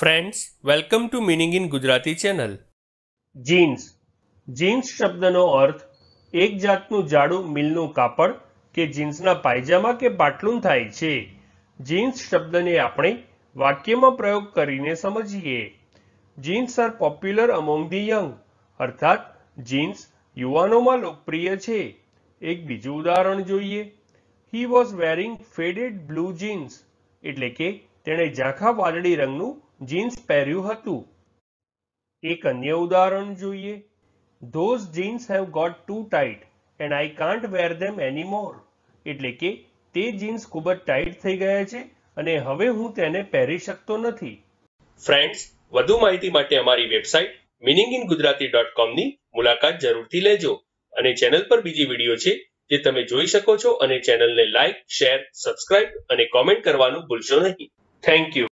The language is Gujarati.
friends welcome to meaning in Gujarati channel jeans jeans શબ્દનો અર્થ એક જાતનું જાડું મિલનું કાપડ કે જીન્સના પાયજામા કે પાટલું થાય છે જીન્સ શબ્દને આપણે વાક્યમાં પ્રયોગ કરીને સમજીએ jeans are popular among the young અર્થાત જીન્સ યુવાનોમાં લોકપ્રિય છે એક બીજું ઉદાહરણ જોઈએ he was wearing faded blue jeans એટલે કે તેણે ઝાંખા વાદળી રંગનું જીન્સ પહેર્યું હતું એક અન્ય ઉદાહરણ જોઈએ those jeans have got too tight and I can't wear them any more એટલે કે તે જીન્સ ખૂબ જ ટાઈટ થઈ ગયા છે અને હવે હું તેને પહેરી શકતો નથી ફ્રેન્ડ્સ વધુ માહિતી માટે અમારી website meaning in Gujarati dot કોમની મુલાકાત જરૂરથી લેજો અને ચેનલ પર બીજી વિડીયો છે જે તમે જોઈ શકો છો અને ચેનલને લાઇક શેર સબસ્ક્રાઇબ અને કોમેન્ટ કરવાનું ભૂલશો નહીં થેન્ક યુ